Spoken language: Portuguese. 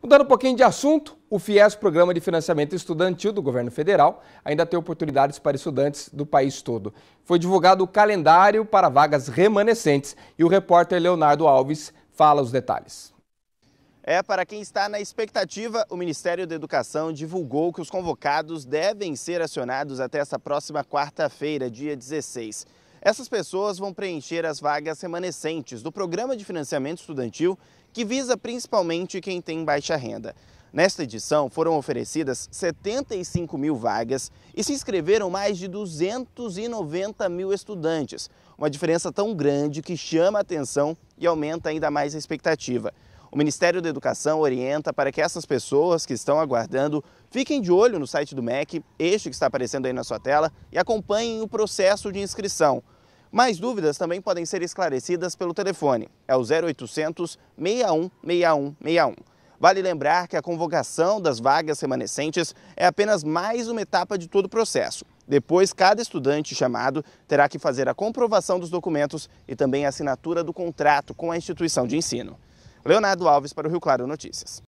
Mudando um pouquinho de assunto, o FIES, Programa de Financiamento Estudantil do Governo Federal, ainda tem oportunidades para estudantes do país todo. Foi divulgado o calendário para vagas remanescentes e o repórter Leonardo Alves fala os detalhes. É, para quem está na expectativa, o Ministério da Educação divulgou que os convocados devem ser acionados até essa próxima quarta-feira, dia 16. Essas pessoas vão preencher as vagas remanescentes do Programa de Financiamento Estudantil, que visa principalmente quem tem baixa renda. Nesta edição, foram oferecidas 75 mil vagas e se inscreveram mais de 290 mil estudantes. Uma diferença tão grande que chama a atenção e aumenta ainda mais a expectativa. O Ministério da Educação orienta para que essas pessoas que estão aguardando fiquem de olho no site do MEC, este que está aparecendo aí na sua tela, e acompanhem o processo de inscrição. Mais dúvidas também podem ser esclarecidas pelo telefone, é o 0800 61 Vale lembrar que a convocação das vagas remanescentes é apenas mais uma etapa de todo o processo. Depois, cada estudante chamado terá que fazer a comprovação dos documentos e também a assinatura do contrato com a instituição de ensino. Leonardo Alves para o Rio Claro Notícias.